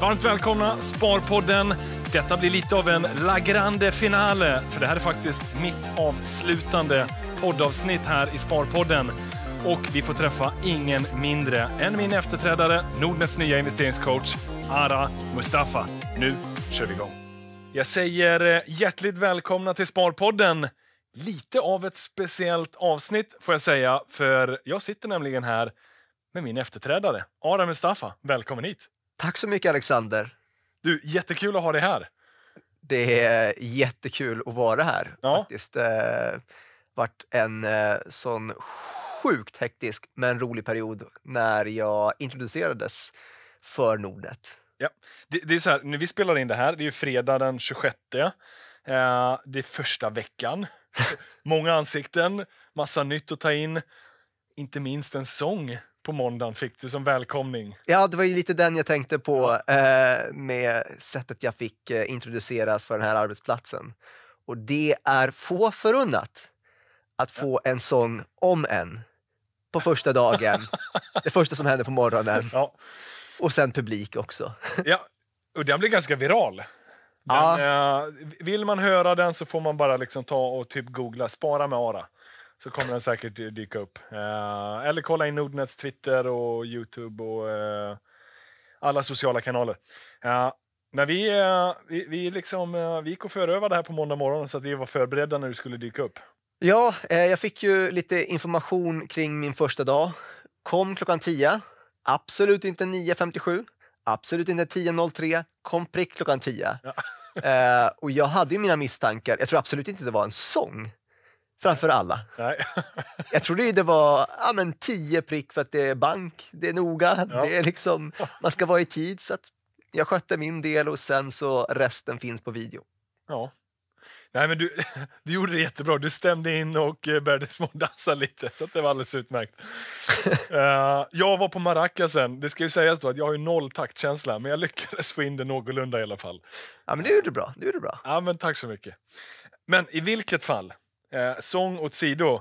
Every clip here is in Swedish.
Varmt välkomna Sparpodden! Detta blir lite av en La Grande Finale, för det här är faktiskt mitt avslutande poddavsnitt här i Sparpodden. Och vi får träffa ingen mindre än min efterträdare, Nordnets nya investeringscoach, Ara Mustafa. Nu kör vi igång! Jag säger eh, hjärtligt välkomna till Sparpodden! Lite av ett speciellt avsnitt får jag säga, för jag sitter nämligen här med min efterträdare, Ara Mustafa. Välkommen hit! Tack så mycket Alexander. Du, jättekul att ha dig här. Det är jättekul att vara här ja. faktiskt. Eh, varit en eh, sån sjukt hektisk men rolig period när jag introducerades för Nordnet. Ja. Det, det, är så här, när vi spelar in det här, det är ju fredag den 26. Eh, det är första veckan. Många ansikten, massa nytt att ta in. Inte minst en sång på måndagen fick du som välkomning. Ja, det var ju lite den jag tänkte på eh, med sättet jag fick eh, introduceras för den här arbetsplatsen. Och det är få förunnat att få en sång om en på första dagen. det första som händer på morgonen. Ja. Och sen publik också. ja, och den blir ganska viral. Den, ja. eh, vill man höra den så får man bara liksom ta och typ googla Spara med Ara så kommer den säkert dyka upp. Eh, eller kolla in Nordnets Twitter och Youtube och eh, alla sociala kanaler. Eh, men vi, vi, vi, liksom, vi gick och förövade här på måndag morgon så att vi var förberedda när du skulle dyka upp. Ja, jag fick ju lite information kring min första dag. Kom klockan 10. Absolut inte 9.57. Absolut inte 10.03. Kom prick klockan 10. Ja. och jag hade ju mina misstankar. Jag tror absolut inte det var en sång framför alla. Nej. jag trodde det var ja, men tio prick för att det är bank, det är noga, ja. det är liksom, man ska vara i tid. Så att jag skötte min del och sen så resten finns på video. Ja. Nej, men du, du gjorde det jättebra. Du stämde in och eh, började smådansa lite, så det var alldeles utmärkt. uh, jag var på maracasen. Det ska ju sägas då att jag har ju noll taktkänsla, men jag lyckades få in det någorlunda i alla fall. Ja, men det gjorde bra. Det gjorde bra. Ja, men tack så mycket. Men i vilket fall, Eh, sång åt sido.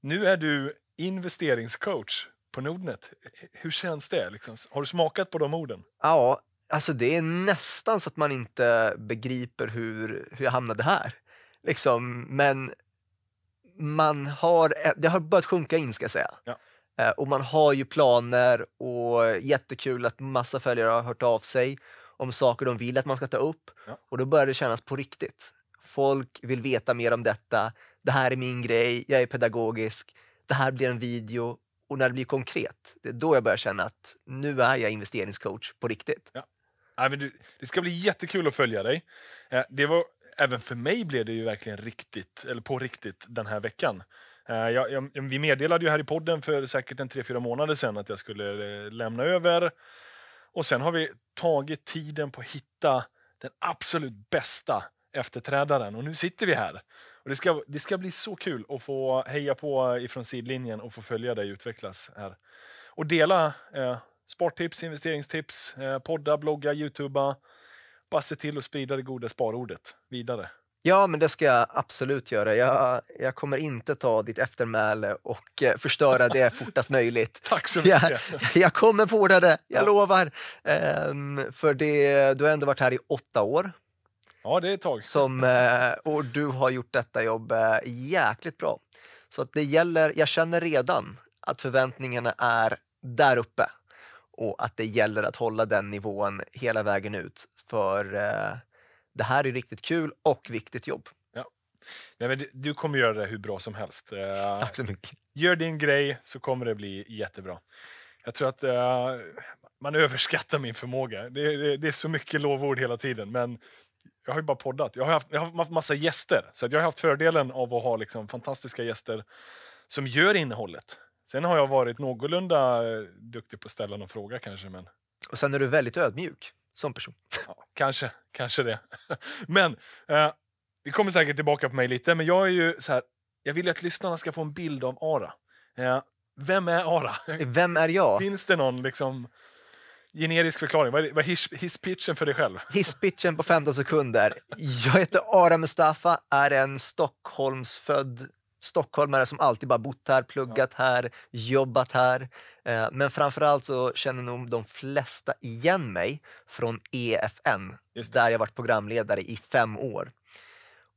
Nu är du investeringscoach på Nordnet. Hur känns det? Liksom? Har du smakat på de orden? Ja, alltså det är nästan så att man inte begriper hur, hur jag hamnade här. Liksom, men man har, det har börjat sjunka in ska jag säga. Ja. Eh, och man har ju planer och jättekul att massa följare har hört av sig om saker de vill att man ska ta upp. Ja. Och då börjar det kännas på riktigt. Folk vill veta mer om detta det här är min grej, jag är pedagogisk, det här blir en video och när det blir konkret, det är då jag börjar känna att nu är jag investeringscoach på riktigt. Ja. Det ska bli jättekul att följa dig. Eh, det var, även för mig blev det ju verkligen riktigt, eller på riktigt den här veckan. Eh, jag, jag, vi meddelade ju här i podden för säkert en 3-4 månader sedan att jag skulle eh, lämna över. Och sen har vi tagit tiden på att hitta den absolut bästa efterträdaren och nu sitter vi här det, ska, det ska bli så kul att få heja på ifrån sidlinjen och få följa dig utvecklas här. Och dela eh, spartips, investeringstips, eh, podda, blogga, youtuba. Bara se till att sprida det goda sparordet vidare. Ja, men det ska jag absolut göra. Jag, jag kommer inte ta ditt eftermäle och eh, förstöra det fortast möjligt. Tack så mycket! Jag, jag kommer vårda det, jag ja. lovar. Ehm, för det, du har ändå varit här i åtta år. Ja, det är ett tag. Som, eh, och du har gjort detta jobb eh, jäkligt bra. Så att det gäller, jag känner redan att förväntningarna är där uppe och att det gäller att hålla den nivån hela vägen ut. För eh, det här är riktigt kul och viktigt jobb. Ja. Nej, du kommer göra det hur bra som helst. Tack så mycket. Gör din grej så kommer det bli jättebra. Jag tror att man överskattar min förmåga. Det, är så mycket lovord hela tiden, men jag har ju bara poddat. Jag har haft, jag har haft massa gäster. Så att jag har haft fördelen av att ha liksom fantastiska gäster som gör innehållet. Sen har jag varit någorlunda eh, duktig på att ställa någon fråga kanske. Men... Och sen är du väldigt ödmjuk som person. Ja, kanske, kanske det. men eh, vi kommer säkert tillbaka på mig lite, men jag är ju så här, jag vill att lyssnarna ska få en bild av Ara. Eh, vem är Ara? Vem är jag? Finns det någon liksom generisk förklaring. Vad är hisspitchen för dig själv? Hisspitchen på 15 sekunder. Jag heter Ara Mustafa, är en Stockholmsfödd stockholmare som alltid bara bott här, pluggat här, jobbat här. Eh, men framförallt så känner nog de flesta igen mig från EFN, där jag varit programledare i fem år.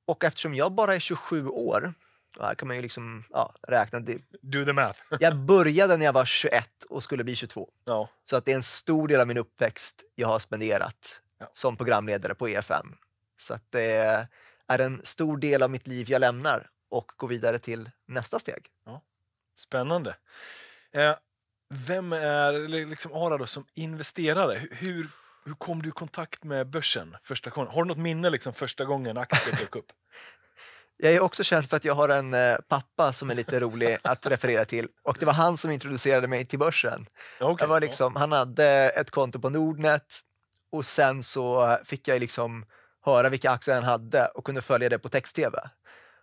Och eftersom jag bara är 27 år här kan man ju liksom ja, räkna. Det, Do the math. jag började när jag var 21 och skulle bli 22. Ja. Så att det är en stor del av min uppväxt jag har spenderat ja. som programledare på EFN. Så att det är en stor del av mitt liv jag lämnar och går vidare till nästa steg. Ja. Spännande. Eh, vem är liksom Ara då, som investerare? Hur, hur kom du i kontakt med börsen första gången? Har du något minne liksom första gången aktier dök upp? Jag är också känd för att jag har en eh, pappa som är lite rolig att referera till. Och Det var han som introducerade mig till börsen. Okay. Jag var liksom, han hade ett konto på Nordnet och sen så fick jag liksom höra vilka aktier han hade och kunde följa det på text-tv.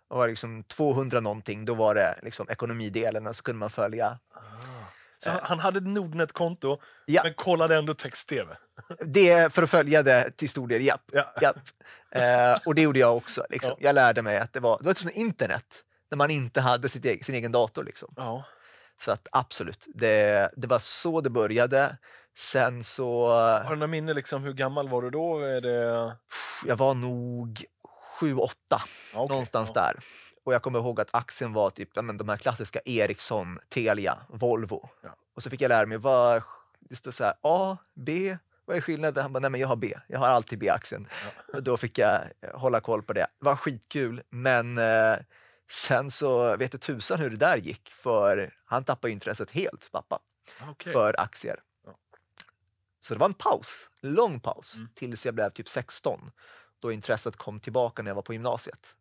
Det var liksom 200 någonting, då var det liksom ekonomidelen och så kunde man följa. Ah. Så eh. han hade ett Nordnet-konto, ja. men kollade ändå text-tv? Det är för att följa det till stor del, japp. Ja. japp. Eh, och det gjorde jag också. Liksom. Ja. Jag lärde mig att det var, det var som internet, när man inte hade egen, sin egen dator. Liksom. Ja. Så att absolut, det, det var så det började. Sen så... Eh, Har du några minnen? Liksom, hur gammal var du då? Är det... Jag var nog 7-8, okay, någonstans ja. där. Och jag kommer ihåg att aktien var typ ja, men de här klassiska Ericsson, Telia, Volvo. Ja. Och så fick jag lära mig vad det stod så här, A, B, vad är skillnaden? Han bara, nej men jag har B. Jag har alltid B-axeln. Ja. Och då fick jag eh, hålla koll på det. Det var skitkul, men eh, sen så vet jag tusan hur det där gick, för han tappade intresset helt, pappa, okay. för aktier. Ja. Så det var en paus, lång paus, mm. tills jag blev typ 16, då intresset kom tillbaka när jag var på gymnasiet.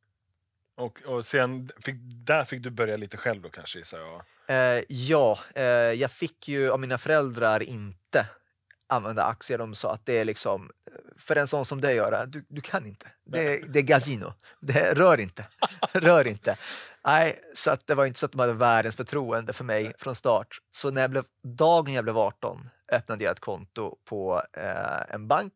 Och, och sen fick, där fick du börja lite själv då kanske gissar jag? Eh, ja, eh, jag fick ju av mina föräldrar inte använda aktier. De sa att det är liksom, eh, för en sån som dig göra, du, du kan inte. Det, det är gazino. Det, rör inte. rör inte. Nej, så att det var inte så att de hade världens förtroende för mig från start. Så när jag blev, dagen jag blev 18 öppnade jag ett konto på eh, en bank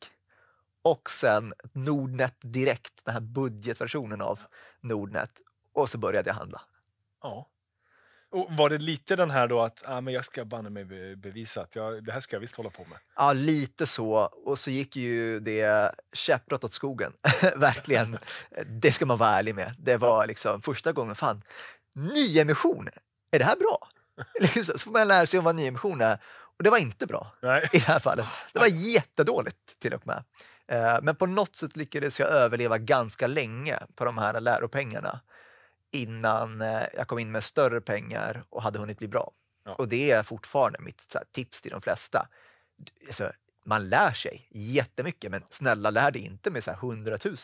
och sen Nordnet Direkt, den här budgetversionen av Nordnet. Och så började jag handla. Ja. Och var det lite den här då att ah, men jag ska banne mig bevisa att jag, det här ska jag visst hålla på med? Ja, lite så. Och så gick ju det käpprätt åt skogen. Verkligen. det ska man vara ärlig med. Det var liksom första gången, fan, nyemission, är det här bra? Liksom så får man lära sig om vad nyemission är. Och det var inte bra Nej. i det här fallet. Det var jättedåligt till och med. Eh, men på något sätt lyckades jag överleva ganska länge på de här läropengarna innan eh, jag kom in med större pengar och hade hunnit bli bra. Ja. Och det är fortfarande mitt tips till de flesta. Alltså, man lär sig jättemycket, men snälla lär dig inte med så här 100 000.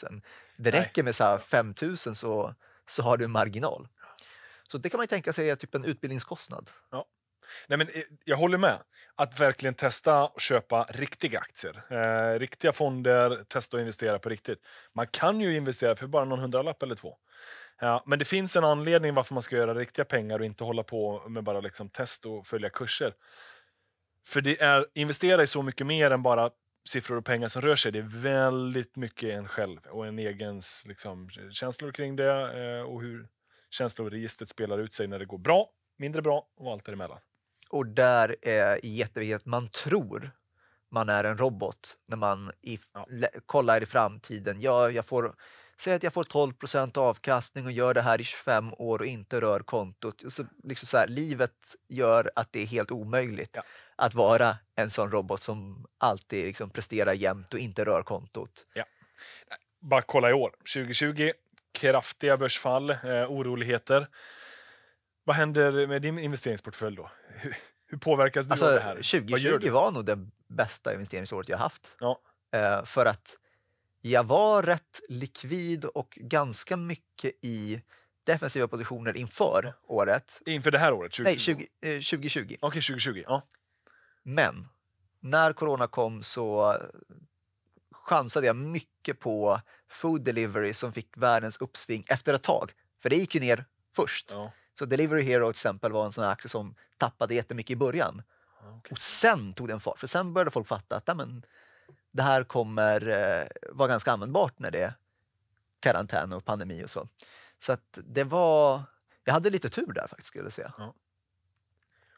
Det Nej. räcker med så här 5 000 så, så har du en marginal. Så det kan man tänka sig är typ en utbildningskostnad. Ja. Nej, men eh, jag håller med. Att verkligen testa och köpa riktiga aktier. Eh, riktiga fonder, testa att investera på riktigt. Man kan ju investera för bara någon hundralapp eller två. Ja, men det finns en anledning varför man ska göra riktiga pengar och inte hålla på med bara liksom test och följa kurser. För det är, investera i så mycket mer än bara siffror och pengar som rör sig. Det är väldigt mycket en själv och en egens liksom, känslor kring det eh, och hur känsloregistret spelar ut sig när det går bra, mindre bra och allt däremellan. Och där är jätteviktigt att man tror man är en robot när man i, ja. kollar i framtiden. Jag, jag får, säg att jag får 12 avkastning och gör det här i 25 år och inte rör kontot. så, liksom så här, livet gör att det är helt omöjligt ja. att vara en sån robot som alltid liksom presterar jämt och inte rör kontot. Ja. Bara kolla i år, 2020, kraftiga börsfall, eh, oroligheter. Vad händer med din investeringsportfölj då? Hur, påverkas du alltså, av det här? 2020 var nog det bästa investeringsåret jag haft. Ja. Eh, för att jag var rätt likvid och ganska mycket i defensiva positioner inför året. Inför det här året? 2020? Nej, 20, 2020. Eh, Okej, okay, 2020. Ja. Men när corona kom så chansade jag mycket på food delivery som fick världens uppsving efter ett tag. För det gick ju ner först. Ja. Så Delivery Hero till exempel var en sån aktie som tappade jättemycket i början. Ah, okay. Och sen tog den fart, för sen började folk fatta att men, det här kommer eh, vara ganska användbart när det är karantän och pandemi och så. Så att det var... Jag hade lite tur där faktiskt skulle jag säga. Ja.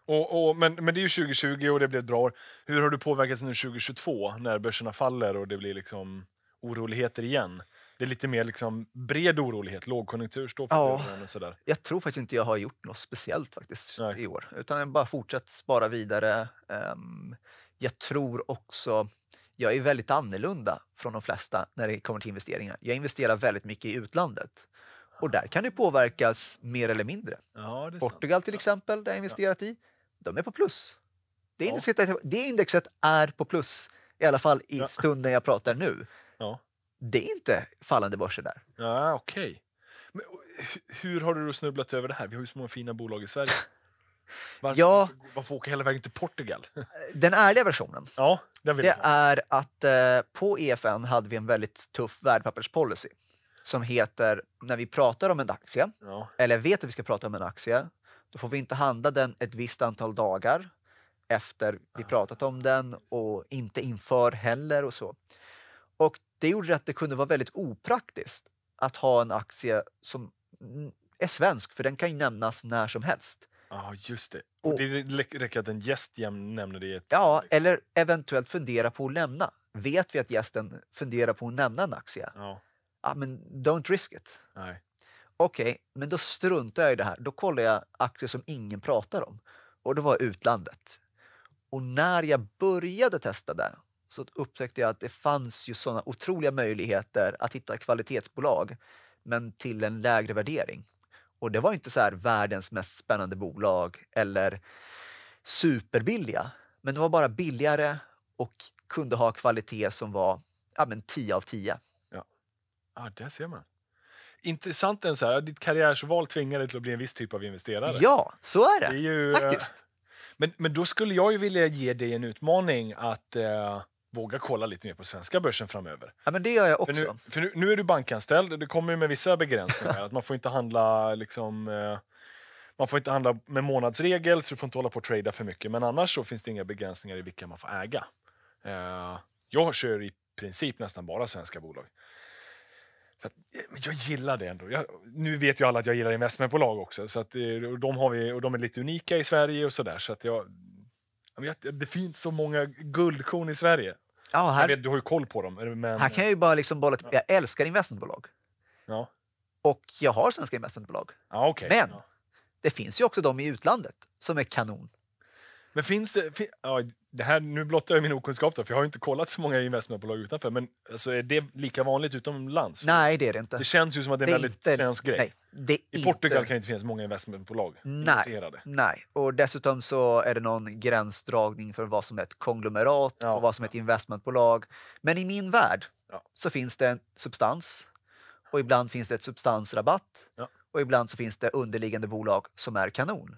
Och, och, men, men det är ju 2020 och det blev ett bra år. Hur har du påverkats nu 2022 när börserna faller och det blir liksom oroligheter igen? det är lite mer liksom bred orolighet, lågkonjunktur står för ja, och sådär. Jag tror faktiskt inte jag har gjort något speciellt faktiskt Nej. i år. Utan jag bara fortsatt spara vidare. Ehm, jag tror också... Jag är väldigt annorlunda från de flesta när det kommer till investeringar. Jag investerar väldigt mycket i utlandet. Och där kan det påverkas mer eller mindre. Ja, Portugal sant. till exempel, där jag investerat i, de är på plus. Det indexet, det indexet är på plus, i alla fall i stunden jag pratar nu. Ja det är inte fallande börser där. Ja, Okej. Okay. hur har du då snubblat över det här? Vi har ju så många fina bolag i Sverige. Varför, ja, varför åka hela vägen till Portugal? den ärliga versionen ja, den vill det jag. är att eh, på EFN hade vi en väldigt tuff värdepapperspolicy som heter när vi pratar om en aktie, ja. eller vet att vi ska prata om en aktie, då får vi inte handla den ett visst antal dagar efter vi ah. pratat om den och inte inför heller och så. Och det gjorde att det kunde vara väldigt opraktiskt att ha en aktie som är svensk, för den kan ju nämnas när som helst. Ja, ah, just det. Och, och det räcker att en gäst nämner det. ett... Ja, eller eventuellt fundera på att lämna. Vet vi att gästen funderar på att nämna en aktie? Ja. Ah, men don't risk it. Okej, okay, men då struntar jag i det här. Då kollar jag aktier som ingen pratar om. Och det var utlandet. Och när jag började testa det så upptäckte jag att det fanns ju sådana otroliga möjligheter att hitta kvalitetsbolag, men till en lägre värdering. Och det var inte så världens mest spännande bolag eller superbilliga, men det var bara billigare och kunde ha kvalitet som var ja, men 10 av 10. Ja, ja där ser man. Intressant den så här, ditt karriärsval tvingade dig till att bli en viss typ av investerare. Ja, så är det. det är ju, Faktiskt. Eh, men, men då skulle jag ju vilja ge dig en utmaning att eh, våga kolla lite mer på svenska börsen framöver. Ja, men det gör jag också. För nu, för nu, nu är du bankanställd, det kommer med vissa begränsningar. att man får inte handla liksom, eh, man får inte handla med månadsregel, så du får inte hålla på och trada för mycket. Men annars så finns det inga begränsningar i vilka man får äga. Eh, jag kör i princip nästan bara svenska bolag. För att, eh, jag gillar det ändå. Jag, nu vet ju alla att jag gillar investmentbolag också. Så att, eh, och de, har vi, och de är lite unika i Sverige och sådär. Så det finns så många guldkorn i Sverige. Ja, här... Vet, du har ju koll på dem. Men... Här kan jag ju bara liksom bolla ja. Jag älskar investmentbolag. Ja. Och jag har svenska investmentbolag. Ja, okay. Men det finns ju också de i utlandet som är kanon. Men finns det... ja, det här, nu blottar jag min okunskap, då, för jag har inte kollat så många investmentbolag utanför. Men alltså, är det lika vanligt utomlands? Nej, det är det inte. Det känns ju som att det är en väldigt inte, svensk grej. Nej, det I inte. Portugal kan det inte finnas många investmentbolag nej, Nej, och dessutom så är det någon gränsdragning för vad som är ett konglomerat ja, och vad som är ett investmentbolag. Men i min värld ja. så finns det en substans och ibland finns det ett substansrabatt och ibland så finns det underliggande bolag som är kanon.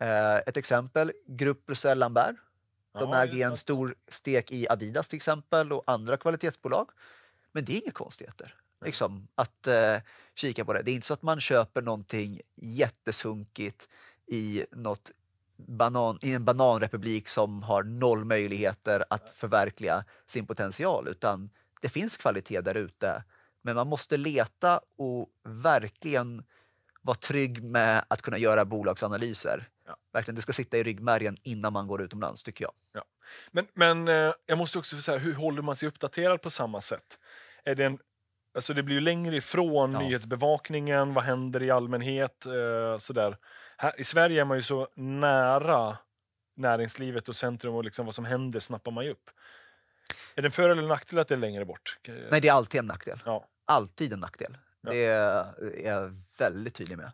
Eh, ett exempel, Grupp Bruxelles Lambert. De ja, äger en stor stek i Adidas till exempel och andra kvalitetsbolag. Men det är inga konstigheter. Liksom, att eh, kika på det. Det är inte så att man köper någonting jättesunkigt i, något banan, i en bananrepublik som har noll möjligheter att förverkliga sin potential. Utan det finns kvalitet där ute. Men man måste leta och verkligen vara trygg med att kunna göra bolagsanalyser verkligen, det ska sitta i ryggmärgen innan man går utomlands, tycker jag. Ja. Men, men eh, jag måste också säga, hur håller man sig uppdaterad på samma sätt? Är det, en, alltså det blir ju längre ifrån ja. nyhetsbevakningen, vad händer i allmänhet? Eh, sådär. Här, I Sverige är man ju så nära näringslivet och centrum och liksom vad som händer snappar man ju upp. Är det en för eller nackdel att det är längre bort? Nej, det är alltid en nackdel. Ja. Alltid en nackdel. Ja. Det är jag väldigt tydlig med.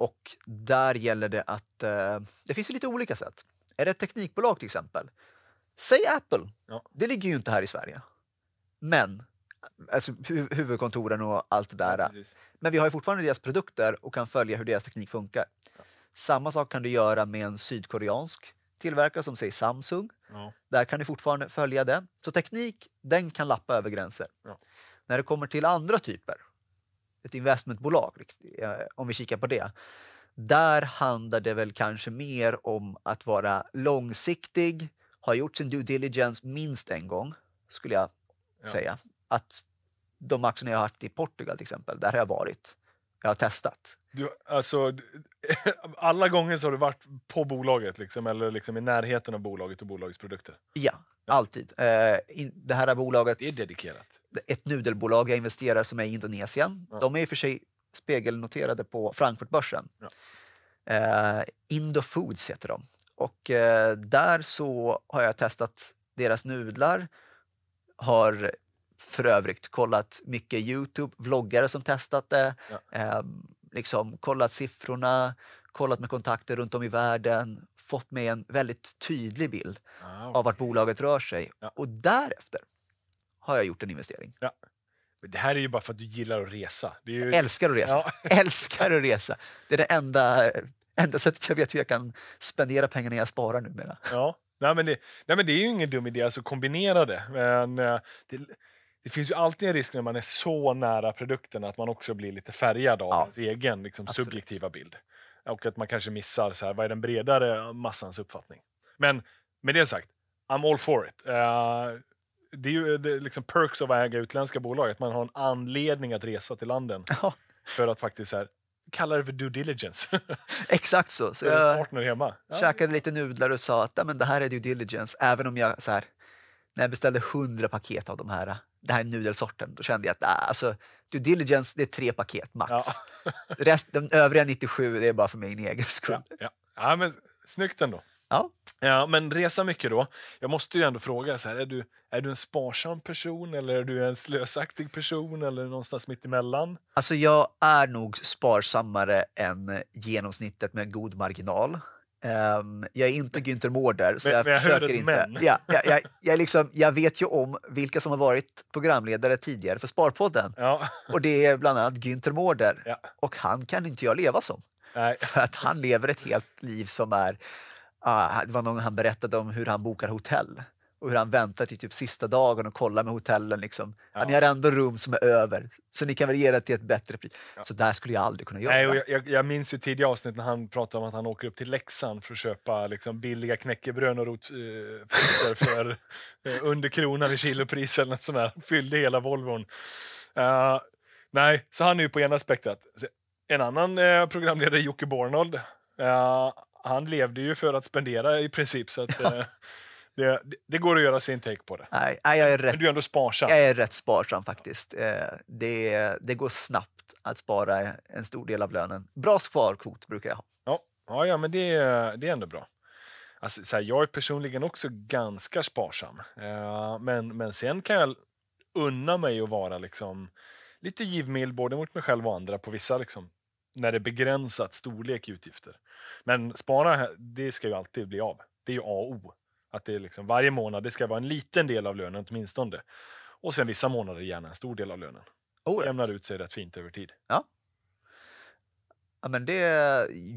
Och där gäller det att eh, det finns lite olika sätt. Är det ett teknikbolag till exempel? Säg Apple. Ja. Det ligger ju inte här i Sverige. Men, alltså huvudkontoren och allt det där. Ja, men vi har fortfarande deras produkter och kan följa hur deras teknik funkar. Ja. Samma sak kan du göra med en sydkoreansk tillverkare som säger Samsung. Där kan du fortfarande följa det. Så teknik, den kan lappa över gränser. När det kommer till andra typer, ett investmentbolag, liksom, eh, om vi kikar på det. Där handlar det väl kanske mer om att vara långsiktig, ha gjort sin due diligence minst en gång, skulle jag ja. säga. Att de aktierna jag har haft i Portugal till exempel, där har jag varit. Jag har testat. Du, alltså, alla gånger så har du varit på bolaget liksom, eller liksom i närheten av bolaget och bolagets produkter? Ja, ja. alltid. Eh, in, det här bolaget... Det är dedikerat ett nudelbolag jag investerar som är i Indonesien. Ja. De är i och för sig spegelnoterade på Frankfurtbörsen. Ja. Eh, Indofoods heter de. Och eh, där så har jag testat deras nudlar. Har för övrigt kollat mycket Youtube, vloggare som testat det. Ja. Eh, liksom kollat siffrorna, kollat med kontakter runt om i världen. Fått med en väldigt tydlig bild ah, okay. av vart bolaget rör sig. Och därefter har jag gjort en investering. Ja. Men det här är ju bara för att du gillar att resa. Det är ju... Jag älskar att resa. Ja. älskar att resa. Det är det enda, enda sättet jag vet hur jag kan spendera pengarna jag sparar numera. Ja. Nej, men det, nej, men det är ju ingen dum idé, alltså kombinera det. Men, eh, det, det finns ju alltid en risk när man är så nära produkten att man också blir lite färgad av ja. ens egen liksom, subjektiva bild. Och att man kanske missar så här, vad är den bredare massans uppfattning. Men med det sagt, I'm all for it. Uh, det är ju det är liksom perks av att äga utländska bolag, att man har en anledning att resa till landen. Ja. För att faktiskt här, kallar det för due diligence. Exakt så. så jag partner hemma. Ja. käkade lite nudlar och sa att ja, men det här är due diligence. Även om jag så här, när jag beställde 100 paket av de här, det här nudelsorten, då kände jag att äh, alltså, due diligence det är tre paket max. Ja. Rest, de övriga 97 det är bara för min egen skull. Ja, ja. ja men, snyggt ändå. Ja. ja, men resa mycket då. Jag måste ju ändå fråga, så här, är, du, är du en sparsam person eller är du en slösaktig person eller någonstans mitt emellan? Alltså jag är nog sparsammare än genomsnittet med en god marginal. Um, jag är inte Günther Mårder, så men, jag, men jag försöker inte. Men. Ja, jag, jag, liksom, jag vet ju om vilka som har varit programledare tidigare för Sparpodden. Ja. Och det är bland annat Günther Mårder. Ja. Och han kan inte jag leva som. Nej. För att han lever ett helt liv som är ah, det var någon han berättade om hur han bokar hotell och hur han väntar till typ sista dagen och kollar med hotellen. Liksom. Ja. Ni har ändå rum som är över, så ni kan väl ge det till ett bättre pris. Ja. Så där skulle jag aldrig kunna göra. Nej, och jag, jag, minns ju tidiga avsnitt när han pratade om att han åker upp till Leksand för att köpa liksom, billiga knäckebröd och rotfrukter eh, för eh, under kronan i kilopris eller något sånt där. Fyllde hela Volvon. Uh, nej, så han är ju på ena spektrat. En annan eh, programledare, Jocke Bornold, uh, han levde ju för att spendera i princip. så att ja. Eh, det, det, går att göra sin take på det. Nej, jag är rätt, Men du är ändå sparsam. Jag är rätt sparsam faktiskt. Eh, det, det går snabbt att spara en stor del av lönen. Bra sparkvot brukar jag ha. Ja, ja, ja men det, det är ändå bra. Alltså, så här, jag är personligen också ganska sparsam. Uh, men, men sen kan jag unna mig att vara liksom, lite givmild både mot mig själv och andra på vissa, liksom, när det är begränsat storlek i utgifter. Men spara, det ska ju alltid bli av. Det är ju A och O. Att det är liksom varje månad det ska vara en liten del av lönen åtminstone. Och sen vissa månader gärna en stor del av lönen. Oh, Jämnar ut sig rätt fint över tid. Ja. ja. men det,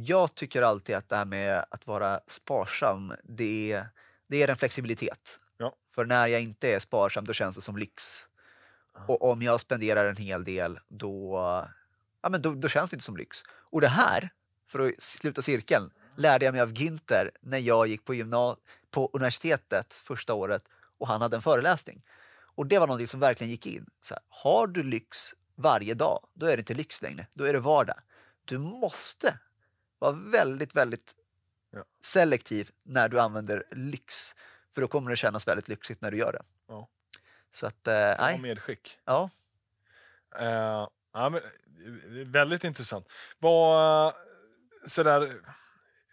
jag tycker alltid att det här med att vara sparsam, det, det är en flexibilitet. Ja. För när jag inte är sparsam, då känns det som lyx. Mm. Och om jag spenderar en hel del, då, ja, men då, då känns det inte som lyx. Och det här för att sluta cirkeln, lärde jag mig av Günther när jag gick på, gymna- på universitetet första året och han hade en föreläsning. Och Det var någonting som verkligen gick in. Så här, har du lyx varje dag, då är det inte lyx längre. Då är det vardag. Du måste vara väldigt, väldigt ja. selektiv när du använder lyx. För då kommer det kännas väldigt lyxigt när du gör det. Ja. Så att, eh, äh, medskick. Ja. Uh, ja, men, eh, väldigt intressant. Vad sådär,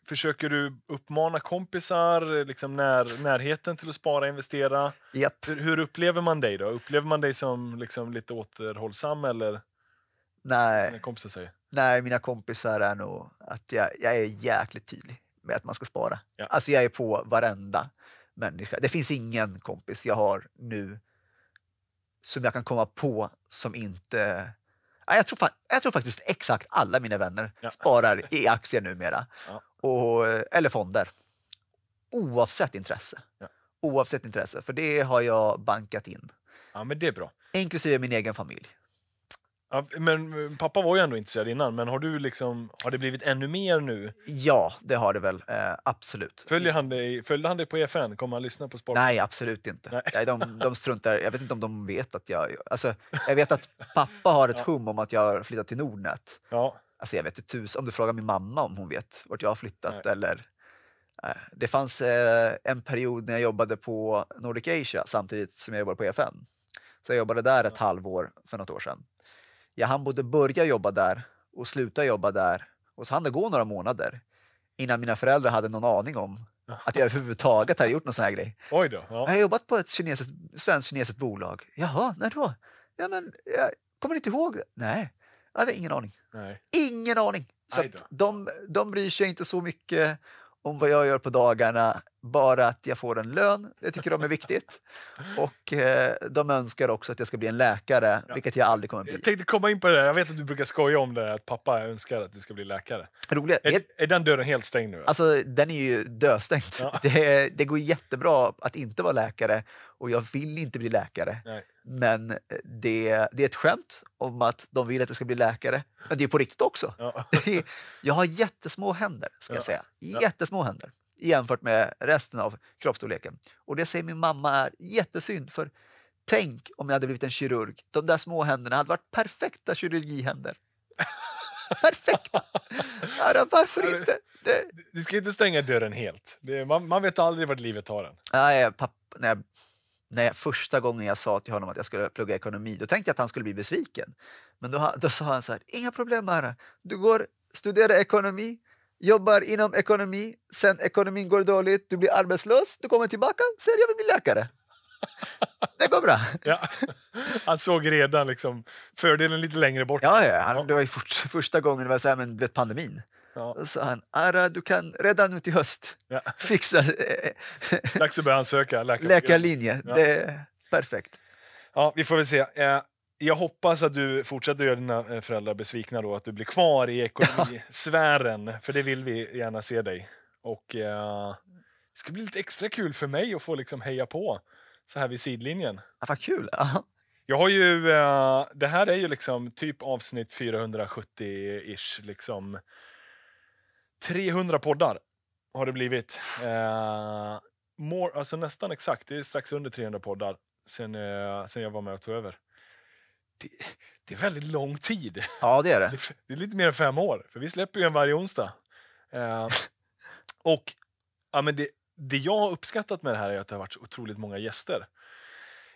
försöker du uppmana kompisar, liksom när, närheten till att spara och investera? Yep. Hur, hur, upplever man dig då? Upplever man dig som liksom lite återhållsam eller? Nej. Kompisar säger? Nej, mina kompisar är nog att jag, jag är jäkligt tydlig med att man ska spara. Ja. Alltså jag är på varenda människa. Det finns ingen kompis jag har nu som jag kan komma på som inte jag, tror, jag tror faktiskt exakt alla mina vänner ja. sparar i aktier numera. Ja. Och, eller fonder. Oavsett intresse. Ja. Oavsett intresse, för det har jag bankat in. Ja, men det är bra. Inklusive min egen familj. Ja, men eh, pappa var ju ändå intresserad innan, men har, du liksom, har det blivit ännu mer nu? Ja, det har det väl. Eh, absolut. Följer han dig, följde han dig på EFN? Kommer han lyssna på sport? Nej, absolut inte. Nej. de, de, struntar. Jag vet inte om de vet att jag... Alltså, jag vet att pappa har ett ja. hum om att jag har flyttat till Nordnet. Ja. Alltså, jag vet inte tus, om du frågar min mamma om hon vet vart jag har flyttat. Nej. Eller, eh, det fanns eh, en period när jag jobbade på Nordic Asia samtidigt som jag jobbade på EFN. Så jag jobbade där ett ja. halvår för något år sedan jag hann både börja jobba där och sluta jobba där och så hann det gå några månader innan mina föräldrar hade någon aning om att jag överhuvudtaget hade gjort någon sån här grej. Oj då, ja. Jag har jobbat på ett kinesiskt, svenskt kinesiskt bolag. Jaha, när då? Ja, men, jag kommer inte ihåg? Nej, jag hade ingen aning. Nej. Ingen aning! Så de, de bryr sig inte så mycket om vad jag gör på dagarna bara att jag får en lön. Det tycker de är viktigt. Och eh, de önskar också att jag ska bli en läkare, ja. vilket jag aldrig kommer bli. Jag tänkte komma in på det Jag vet att du brukar skoja om det att pappa önskar att du ska bli läkare. Roliga, är, det... är den dörren helt stängd nu? Alltså, den är ju döstängd. Ja. Det, det, går jättebra att inte vara läkare och jag vill inte bli läkare. Nej. Men eh, det, det är ett skämt om att de vill att jag ska bli läkare. Men det är på riktigt också. Ja. jag har jättesmå händer, ska jag säga. Jättesmå händer jämfört med resten av kroppsstorleken. Och det säger min mamma är jättesynd för tänk om jag hade blivit en kirurg. De där små händerna hade varit perfekta kirurgihänder. Perfekta! Ja, varför inte? Det... Du ska inte stänga dörren helt. Det, man, man, vet aldrig vart livet tar en. Nej, pappa, när jag, när jag, första gången jag sa till honom att jag skulle plugga ekonomi, då tänkte jag att han skulle bli besviken. Men då, då sa han så här, inga problem Mara. Du går studera ekonomi jobbar inom ekonomi, sen ekonomin går dåligt, du blir arbetslös, du kommer tillbaka, och säger jag vill bli läkare. Det går bra. Ja. Han såg redan liksom, fördelen lite längre bort. Ja, ja. Han, det var fort, första gången det var så här, men vet, pandemin. Ja. Då sa han, Ara, du kan redan nu till höst ja. fixa... Eh, Dags att börja ansöka läkarlinje. Ja. Det är perfekt. Ja, vi får väl se. Eh, jag hoppas att du fortsätter göra dina eh, föräldrar besvikna då, att du blir kvar i ekonomisfären, för det vill vi gärna se dig. Och eh, det ska bli lite extra kul för mig att få liksom heja på så här vid sidlinjen. Ja, vad kul! Ja. Jag har ju, eh, det här är ju liksom typ avsnitt 470-ish. Liksom. 300 poddar har det blivit. Eh, more, alltså nästan exakt, det är strax under 300 poddar sen, eh, sen jag var med och tog över det, det, är väldigt lång tid. Ja, det är det. Det är lite mer än fem år, för vi släpper ju en varje onsdag. Eh, och ja, men det, det jag har uppskattat med det här är att det har varit så otroligt många gäster.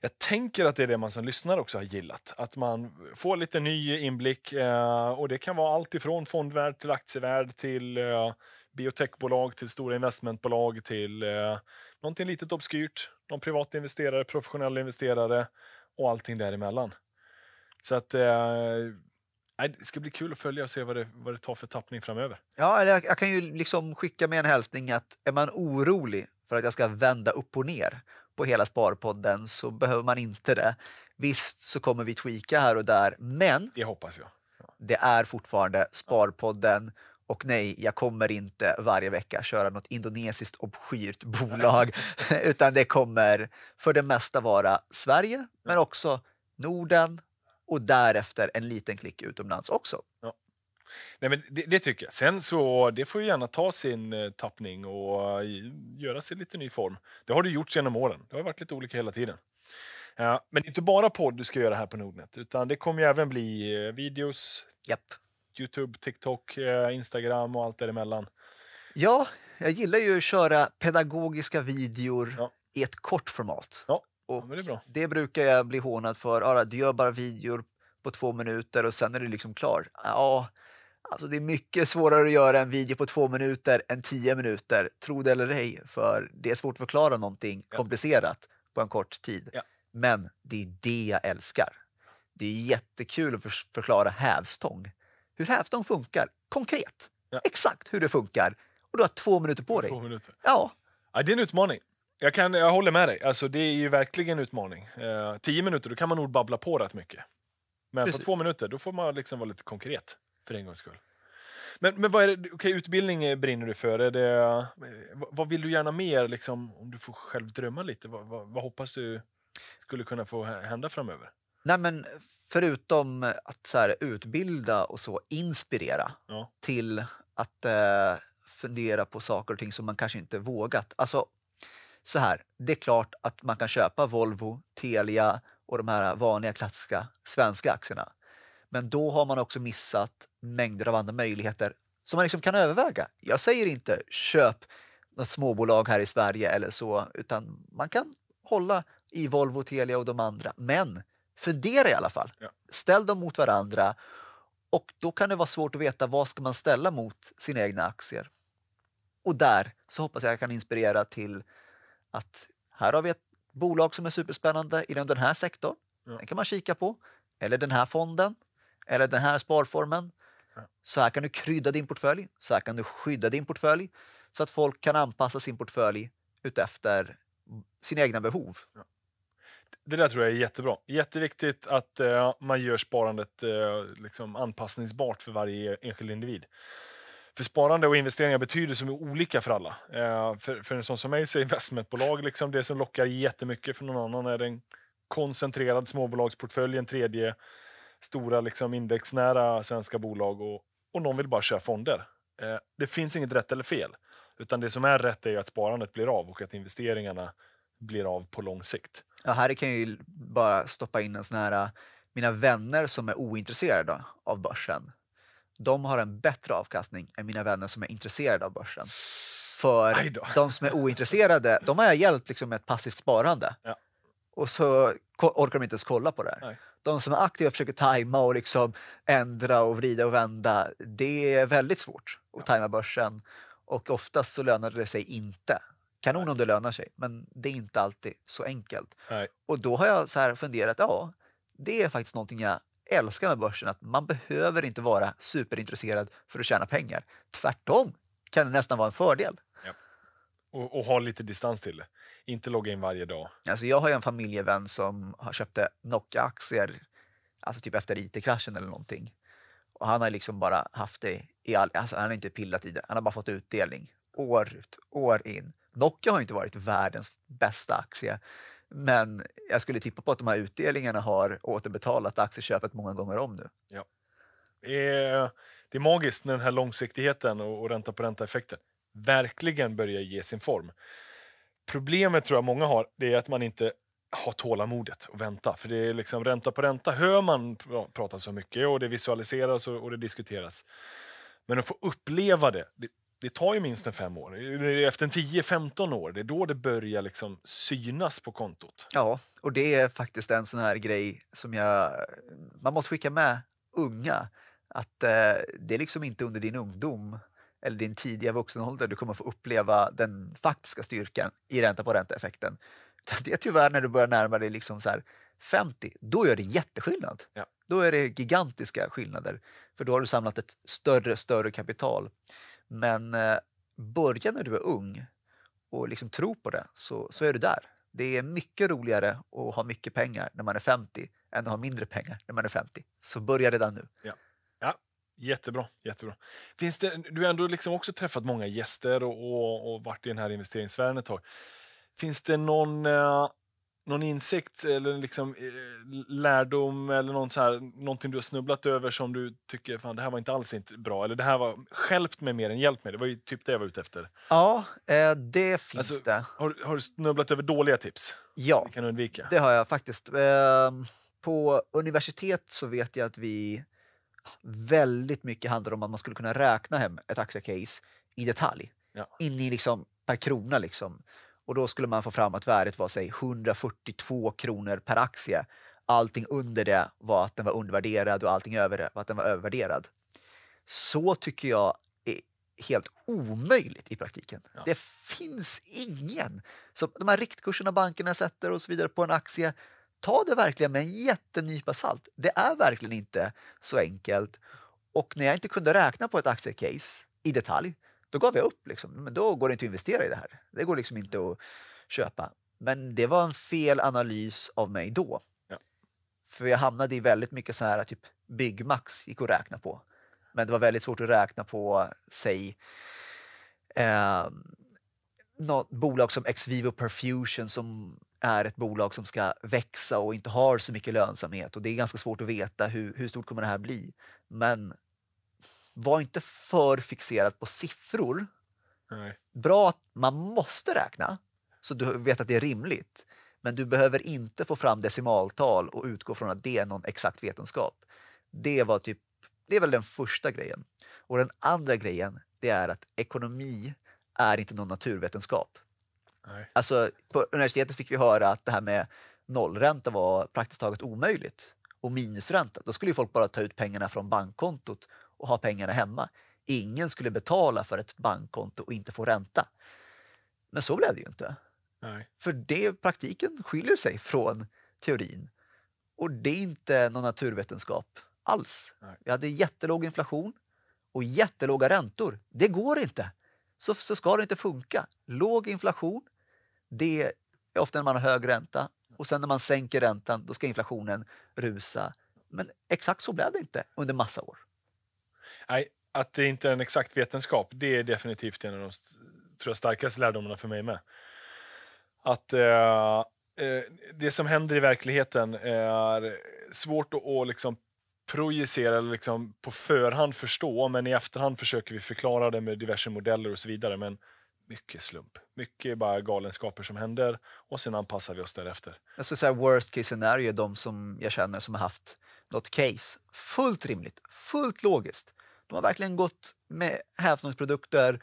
Jag tänker att det är det man som lyssnar också har gillat. Att man får lite ny inblick. Eh, och Det kan vara allt ifrån fondvärld till aktievärld till eh, biotechbolag till stora investmentbolag till eh, någonting litet obskyrt. Någon investerare, professionell investerare och allting däremellan. Så att... Eh, det ska bli kul att följa och se vad det, vad det tar för tappning framöver. Ja, eller jag, jag kan ju liksom skicka med en hälsning att är man orolig för att jag ska vända upp och ner på hela Sparpodden så behöver man inte det. Visst så kommer vi tweaka här och där, men det hoppas jag. Ja. Det är fortfarande Sparpodden och nej, jag kommer inte varje vecka köra något indonesiskt obskyrt bolag, utan det kommer för det mesta vara Sverige, men också Norden, och därefter en liten klick utomlands också. Ja. Nej, men det, det, tycker jag. Sen så, det får ju gärna ta sin eh, tappning och eh, göra sig lite ny form. Det har du gjort genom åren. Det har varit lite olika hela tiden. Ja, men det är inte bara podd du ska göra här på Nordnet, utan det kommer ju även bli eh, videos, Japp. Youtube, TikTok, Instagram och allt däremellan. Ja, jag gillar ju att köra pedagogiska videor ja. i ett kort format. Ja. Och ja, det, det, brukar jag bli hånad för. Ah, du gör bara videor på två minuter och sen är du liksom klar. Ja, alltså det är mycket svårare att göra en video på två minuter än tio minuter, tro det eller ej, för det är svårt att förklara någonting ja. komplicerat på en kort tid. Ja. Men det är det jag älskar. Det är jättekul att förklara hävstång. Hur hävstång funkar, konkret. Ja. Exakt hur det funkar. Och du har två minuter på dig. Minuter. Ja. det är en utmaning. Jag, kan, jag håller med dig. Alltså, det är ju verkligen en utmaning. Eh, tio minuter, då kan man nog babbla på rätt mycket. Men Precis. på två minuter, då får man liksom vara lite konkret. För en gångs skull. Men, men vad är det, okay, utbildning brinner du för. Är det, eh, vad vill du gärna mer, liksom, om du får själv drömma lite? Vad, vad, vad hoppas du skulle kunna få hända framöver? Nej, men förutom att så här, utbilda och så inspirera ja. till att eh, fundera på saker och ting som man kanske inte vågat. Alltså, så här, det är klart att man kan köpa Volvo, Telia och de här vanliga klassiska svenska aktierna. Men då har man också missat mängder av andra möjligheter som man liksom kan överväga. Jag säger inte köp något småbolag här i Sverige eller så, utan man kan hålla i Volvo, Telia och de andra. Men fundera i alla fall. Ja. Ställ dem mot varandra och då kan det vara svårt att veta vad ska man ställa mot sina egna aktier. Och där så hoppas jag kan inspirera till att här har vi ett bolag som är superspännande inom den här sektorn. Ja. Den kan man kika på. Eller den här fonden. Eller den här sparformen. Ja. Så här kan du krydda din portfölj. Så här kan du skydda din portfölj. Så att folk kan anpassa sin portfölj utefter sina egna behov. Ja. Det där tror jag är jättebra. Jätteviktigt att eh, man gör sparandet eh, liksom anpassningsbart för varje enskild individ. För sparande och investeringar betyder som olika för alla. Eh, för, för, en sån som mig så är investmentbolag liksom det som lockar jättemycket. För någon annan är det en koncentrerad småbolagsportfölj, en tredje stora liksom indexnära svenska bolag och, och någon vill bara köra fonder. Eh, det finns inget rätt eller fel. Utan det som är rätt är att sparandet blir av och att investeringarna blir av på lång sikt. Ja, här kan jag ju bara stoppa in en sån här eh, mina vänner som är ointresserade av börsen de har en bättre avkastning än mina vänner som är intresserade av börsen. För de som är ointresserade, de har jag hjälpt liksom med ett passivt sparande. Ja. Och så orkar de inte ens kolla på det här. Nej. De som är aktiva och försöker tajma och liksom ändra och vrida och vända. Det är väldigt svårt att tajma börsen och oftast så lönar det sig inte. Kanon om det lönar sig, men det är inte alltid så enkelt. Nej. Och då har jag så här funderat, ja, det är faktiskt någonting jag älskar med börsen att man behöver inte vara superintresserad för att tjäna pengar. Tvärtom kan det nästan vara en fördel. Ja. Och, och, ha lite distans till det. Inte logga in varje dag. Alltså jag har en familjevän som har köpte Nokia-aktier alltså typ efter IT-kraschen eller någonting. Och han har liksom bara haft det i all... Alltså han har inte pillat i det. Han har bara fått utdelning år ut, år in. Nokia har inte varit världens bästa aktie men jag skulle tippa på att de här utdelningarna har återbetalat aktieköpet många gånger om nu. Ja. Det är, magiskt när den här långsiktigheten och, ränta på ränta-effekten verkligen börjar ge sin form. Problemet tror jag många har, det är att man inte har tålamodet att vänta. För det är liksom ränta på ränta hör man prata så mycket och det visualiseras och, det diskuteras. Men att få uppleva det det tar ju minst en fem år. Efter 10-15 år, det är då det börjar liksom synas på kontot. Ja, och det är faktiskt en sån här grej som jag, man måste skicka med unga. Att eh, det är liksom inte under din ungdom eller din tidiga vuxenålder du kommer få uppleva den faktiska styrkan i ränta på ränta-effekten. Det är tyvärr när du börjar närma dig liksom så 50, då gör det jätteskillnad. Ja. Då är det gigantiska skillnader, för då har du samlat ett större, större kapital. Men eh, börja när du är ung och liksom tro på det, så, så är du där. Det är mycket roligare att ha mycket pengar när man är 50 än att ha mindre pengar när man är 50. Så börja redan nu. Ja. ja. Jättebra. jättebra. Finns det, du har ändå liksom också träffat många gäster och, och, och varit i den här investeringsvärlden ett tag. Finns det någon eh, någon insikt eller liksom, eh, lärdom eller någon så här, någonting du har snubblat över som du tycker fan, det här var inte alls inte bra? Eller det här var hjälpt mig mer än hjälpt mig? Det var ju typ det jag var ute efter. Ja, eh, det finns alltså, det. Har, har, du snubblat över dåliga tips? Ja, kan undvika? det har jag faktiskt. Ehm, på universitet så vet jag att vi väldigt mycket handlar om att man skulle kunna räkna hem ett aktiecase i detalj. Ja. In i liksom per krona. Liksom. Och då skulle man få fram att värdet var säg 142 kronor per aktie. Allting under det var att den var undervärderad och allting över det var att den var övervärderad. Så tycker jag är helt omöjligt i praktiken. Ja. Det finns ingen. Så de här riktkurserna bankerna sätter och så vidare på en aktie, ta det verkligen med en jättenypa salt. Det är verkligen inte så enkelt. Och när jag inte kunde räkna på ett aktiecase i detalj då gav jag upp. Liksom. Men då går det inte att investera i det här. Det går liksom inte att köpa. Men det var en fel analys av mig då. Ja. För jag hamnade i väldigt mycket så här typ Big Max gick att räkna på. Men det var väldigt svårt att räkna på, säg, eh, något bolag som Exvivo Perfusion som är ett bolag som ska växa och inte har så mycket lönsamhet och det är ganska svårt att veta hur, hur stort kommer det här bli. Men var inte för fixerad på siffror. Nej. Bra att man måste räkna, så du vet att det är rimligt. Men du behöver inte få fram decimaltal och utgå från att det är någon exakt vetenskap. Det, var typ, det är väl den första grejen. Och den andra grejen, det är att ekonomi är inte någon naturvetenskap. Nej. Alltså, på universitetet fick vi höra att det här med nollränta var praktiskt taget omöjligt och minusränta. Då skulle folk bara ta ut pengarna från bankkontot och ha pengarna hemma. Ingen skulle betala för ett bankkonto och inte få ränta. Men så blev det ju inte. Nej. För det praktiken skiljer sig från teorin. Och det är inte någon naturvetenskap alls. Nej. Vi hade jättelåg inflation och jättelåga räntor. Det går inte. Så, så ska det inte funka. Låg inflation, det är ofta när man har hög ränta och sen när man sänker räntan, då ska inflationen rusa. Men exakt så blev det inte under massa år. Nej, att det inte är en exakt vetenskap, det är definitivt en av de tror jag, starkaste lärdomarna för mig med. Att eh, eh, det som händer i verkligheten är svårt att, att liksom projicera eller liksom på förhand förstå, men i efterhand försöker vi förklara det med diverse modeller och så vidare. Men mycket slump, mycket bara galenskaper som händer och sen anpassar vi oss därefter. Jag skulle säga worst case scenario, de som jag känner som har haft något case. Fullt rimligt, fullt logiskt. De har verkligen gått med hävstångsprodukter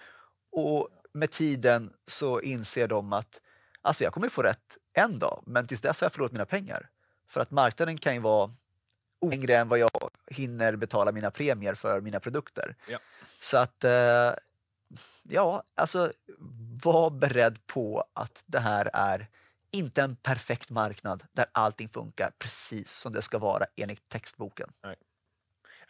och med tiden så inser de att alltså jag kommer få rätt en dag, men tills dess har jag förlorat mina pengar. För att marknaden kan ju vara längre än vad jag hinner betala mina premier för mina produkter. Ja. Så att, eh, ja, alltså var beredd på att det här är inte en perfekt marknad där allting funkar precis som det ska vara enligt textboken. Nej.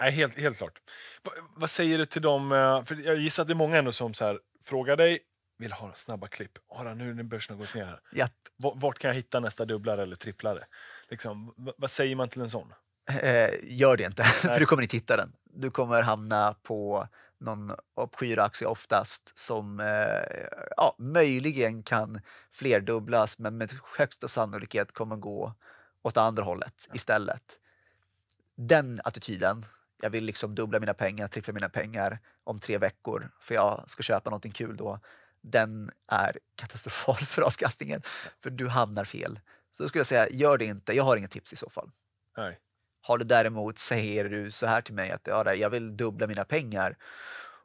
Nej, helt, helt klart. Va, vad säger du till dem? Eh, för jag gissar att det är många ändå som så här, frågar dig vill ha snabba klipp. Ara, nu när börsen har gått ner, här. vart kan jag hitta nästa dubblare eller tripplare? Liksom, vad säger man till en sån? Eh, gör det inte, Nej. för du kommer inte hitta den. Du kommer hamna på någon optionaktie oftast som eh, ja, möjligen kan flerdubblas men med högsta sannolikhet kommer gå åt andra hållet ja. istället. Den attityden jag vill liksom dubbla mina pengar, trippla mina pengar om tre veckor för jag ska köpa någonting kul då. Den är katastrofal för avkastningen, för du hamnar fel. Så då skulle jag säga, gör det inte. Jag har inga tips i så fall. Nej. Har du däremot, säger du så här till mig att ja, jag vill dubbla mina pengar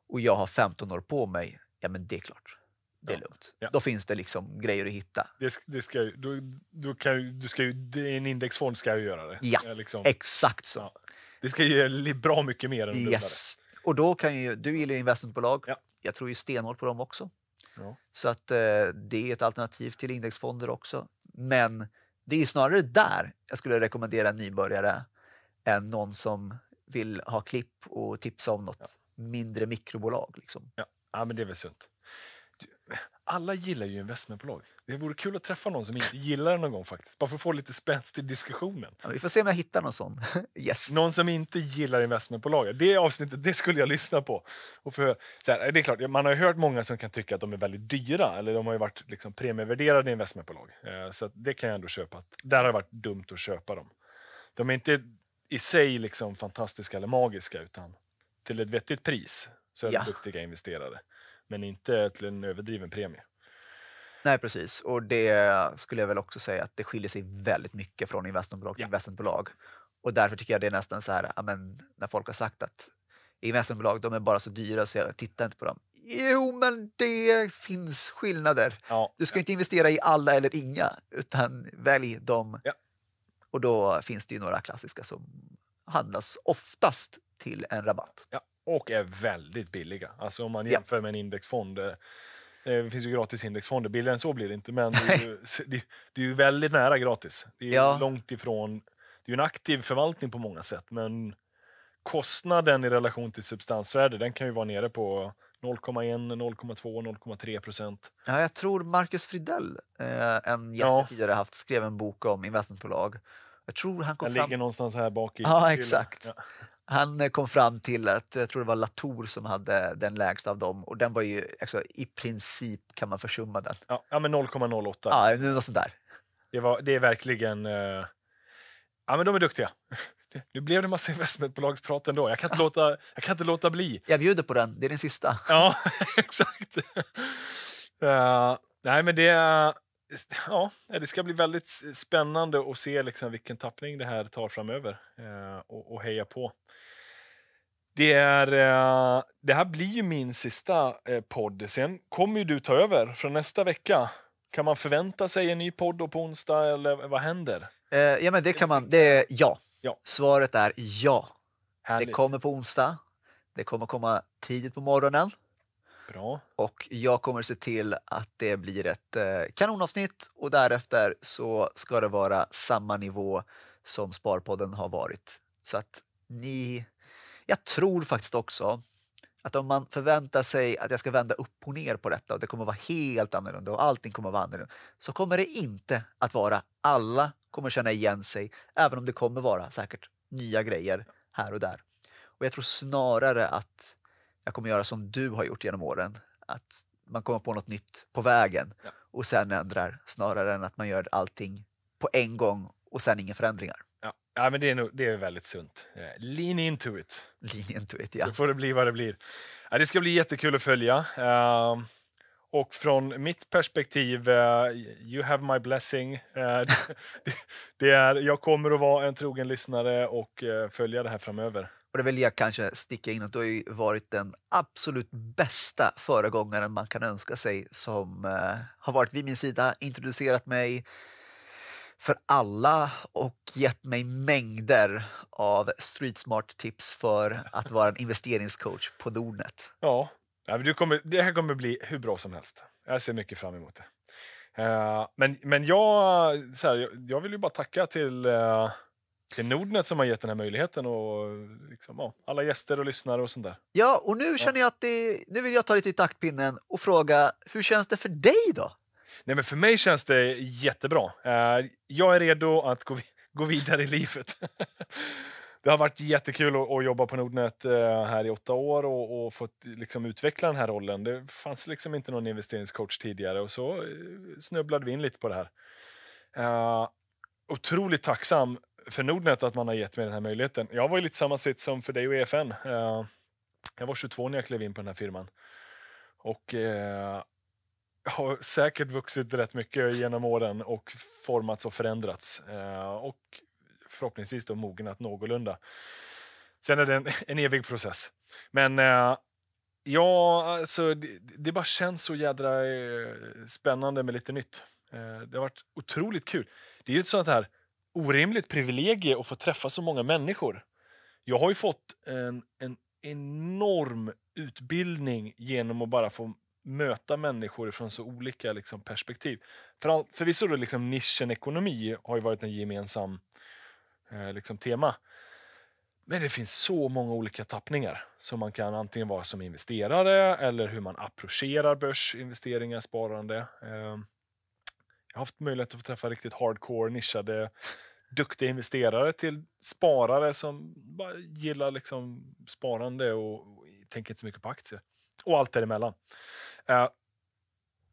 och jag har 15 år på mig. Ja, men det är klart. Det är ja. lugnt. Ja. Då finns det liksom grejer att hitta. Det, det ska, då, då kan, du ska en indexfond ska ju göra det. Ja, eh, liksom. exakt så. Ja. Det ska ge bra mycket mer än en yes. Och då kan ju, du gillar ju investmentbolag. Ja. Jag tror ju stenhårt på dem också. Ja. Så att eh, det är ett alternativ till indexfonder också. Men det är snarare där jag skulle rekommendera en nybörjare än någon som vill ha klipp och tipsa om något ja. mindre mikrobolag. Liksom. Ja. ja, men det är väl sunt alla gillar ju investmentbolag. Det vore kul att träffa någon som inte gillar det någon gång faktiskt. Bara för att få lite spänst i diskussionen. Ja, vi får se om jag hittar någon sån yes. Någon som inte gillar investmentbolag. Det avsnittet det skulle jag lyssna på. Och för, här, det är klart, man har hört många som kan tycka att de är väldigt dyra. Eller de har varit liksom premievärderade investmentbolag. Eh, så det kan jag ändå köpa. Där har det varit dumt att köpa dem. De är inte i sig liksom fantastiska eller magiska utan till ett vettigt pris så är de ja. duktiga investerare men inte till en överdriven premie. Nej, precis. Och det skulle jag väl också säga att det skiljer sig väldigt mycket från investmentbolag till ja. investmentbolag. Och därför tycker jag det är nästan så här, amen, när folk har sagt att investmentbolag, de är bara så dyra så jag tittar inte på dem. Jo, men det finns skillnader. Ja. Du ska inte investera i alla eller inga, utan välj dem. Ja. Och då finns det ju några klassiska som handlas oftast till en rabatt. Ja och är väldigt billiga. Alltså om man jämför med en indexfond. Eh, eh, det finns ju gratis indexfonder, billigare än så blir det inte. Men det är ju, det är ju väldigt nära gratis. Det är ja. långt ifrån... Det är en aktiv förvaltning på många sätt, men kostnaden i relation till substansvärde, den kan ju vara nere på 0,1, 0,2, 0,3 procent. Ja, jag tror Marcus Fridell, eh, en gäst ja. tidigare haft, skrev en bok om investmentbolag. Jag tror han kom den fram... ligger någonstans här bak i... Ja, exakt. Ja han eh, kom fram till att, jag tror det var Latour som hade den lägsta av dem och den var ju, alltså, i princip kan man försumma den. Ja, ja men 0,08. Ja, något sånt där. Det, var, det är verkligen... Uh... Ja, men de är duktiga. Nu blev det massa investmentbolagsprat ändå. Jag kan, inte låta, jag kan inte låta bli. Jag bjuder på den. Det är den sista. Ja, exakt. Uh, nej, men det, ja, det ska bli väldigt spännande att se liksom vilken tappning det här tar framöver uh, och, och heja på. Det, är, eh, det här blir ju min sista eh, podd. Sen kommer ju du ta över från nästa vecka. Kan man förvänta sig en ny podd på onsdag eller vad händer? Eh, ja, men det kan man. Det är ja. ja. Svaret är ja. Härligt. Det kommer på onsdag. Det kommer komma tidigt på morgonen. Bra. Och jag kommer se till att det blir ett eh, kanonavsnitt och därefter så ska det vara samma nivå som Sparpodden har varit. Så att ni jag tror faktiskt också att om man förväntar sig att jag ska vända upp och ner på detta och det kommer vara helt annorlunda och allting kommer vara annorlunda så kommer det inte att vara alla kommer känna igen sig även om det kommer vara säkert nya grejer här och där. Och Jag tror snarare att jag kommer göra som du har gjort genom åren. Att man kommer på något nytt på vägen och sen ändrar snarare än att man gör allting på en gång och sen inga förändringar. Ja, men det är, nog, det är väldigt sunt. Eh, lean into it. Lean into it, ja. Så får det bli vad det blir. Ja, det ska bli jättekul att följa. Uh, och från mitt perspektiv, uh, you have my blessing. Uh, det, det, är, jag kommer att vara en trogen lyssnare och följa det här framöver. Och det vill jag kanske sticka in att du har ju varit den absolut bästa föregångaren man kan önska sig som har varit vid min sida, introducerat mig, för alla och gett mig mängder av streetsmart tips för att vara en investeringscoach på Nordnet. Ja, du kommer, det här kommer bli hur bra som helst. Jag ser mycket fram emot det. Eh, men, men jag, så här, jag vill ju bara tacka till, eh, till Nordnet som har gett den här möjligheten och liksom, ja, alla gäster och lyssnare och sånt där. Ja, och nu känner jag att det, nu vill jag ta lite i taktpinnen och fråga hur känns det för dig då? Nej, men för mig känns det jättebra. Eh, jag är redo att gå, vidare i livet. Det har varit jättekul att, jobba på Nordnet eh, här i åtta år och, och fått liksom utveckla den här rollen. Det fanns liksom inte någon investeringscoach tidigare och så eh, snubblade vi in lite på det här. Uh, otroligt tacksam för Nordnet att man har gett mig den här möjligheten. Jag var i lite samma sits som för dig och EFN. Uh, jag var 22 när jag klev in på den här firman. Och uh, har säkert vuxit rätt mycket genom åren och formats och förändrats. Eh, och förhoppningsvis då mognat någorlunda. Sen är det en, en evig process. Men eh, ja, alltså, det, det, bara känns så jädra eh, spännande med lite nytt. Det har varit otroligt kul. Det är ju ett sånt här orimligt privilegie att få träffa så många människor. Jag har ju fått en, en enorm utbildning genom att bara få möta människor från så olika liksom, perspektiv. För all, förvisso då liksom, nischen ekonomi har ju varit en gemensam eh, liksom, tema. Men det finns så många olika tappningar som man kan antingen vara som investerare eller hur man approcherar börsinvesteringar, sparande. Eh, jag har haft möjlighet att få träffa riktigt hardcore nischade duktiga investerare till sparare som bara gillar liksom sparande och tänker inte så mycket på aktier. Och allt däremellan. Uh,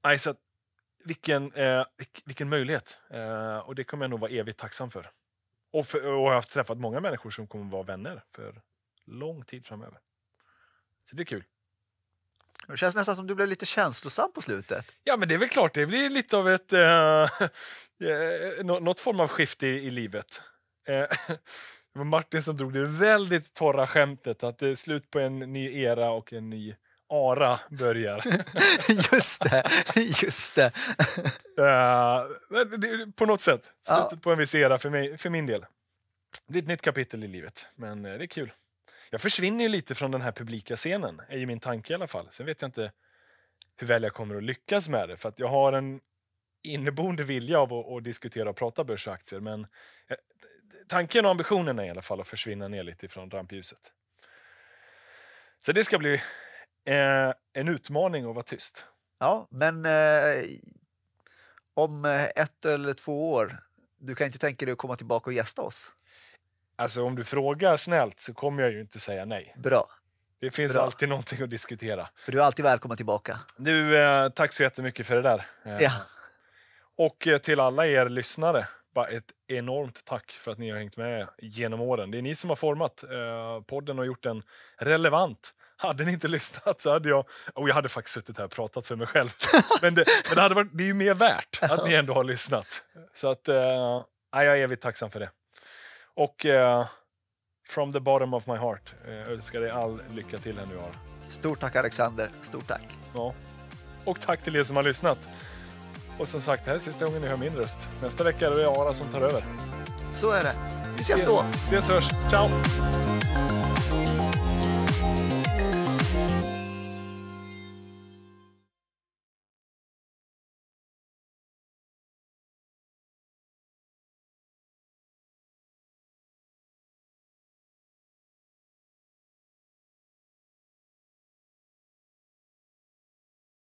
nej, så vilken, uh, vilken möjlighet! Uh, och det kommer jag nog vara evigt tacksam för. Och, för, och jag har träffat många människor som kommer vara vänner för lång tid framöver. Så det är kul. Det känns nästan som du blev lite känslosam på slutet. Ja, men det är väl klart. Det blir lite av ett... Eh, något form av skifte i, i livet. Eh, det var Martin som drog det väldigt torra skämtet att det är slut på en ny era och en ny Ara börjar. just det, just det. Uh, på något sätt. Slutet ja. på en viss era för, mig, för min del. Det blir ett nytt kapitel i livet, men eh, det är kul. Jag försvinner lite från den här publika scenen, är ju min tanke i alla fall. Sen vet jag inte hur väl jag kommer att lyckas med det, för att jag har en inneboende vilja av att, att diskutera och prata börs och aktier, men eh, tanken och ambitionen är i alla fall att försvinna ner lite från rampljuset. Så det ska bli eh, en utmaning att vara tyst. Ja, men eh, om eh, ett eller två år, du kan inte tänka dig att komma tillbaka och gästa oss? Alltså om du frågar snällt så kommer jag ju inte säga nej. Bra. Det finns Bra. alltid någonting att diskutera. För du är alltid välkommen tillbaka. Du, eh, tack så jättemycket för det där. Eh, ja. Och eh, till alla er lyssnare, bara ett enormt tack för att ni har hängt med genom åren. Det är ni som har format podden och gjort den relevant hade ni inte lyssnat så hade jag... Och jag hade faktiskt suttit här och pratat för mig själv. Men det, men det, hade varit, det är ju mer värt att ni ändå har lyssnat. Så att, eh, jag är evigt tacksam för det. Och eh, from the bottom of my heart eh, önskar dig all lycka till här nu, Aron. Stort tack Alexander, stort tack. Ja. Och tack till er som har lyssnat. Och som sagt, det här är sista gången ni hör min röst. Nästa vecka är det Ara som tar över. Så är det. Vi ses, ses då! Ses hörs, ciao!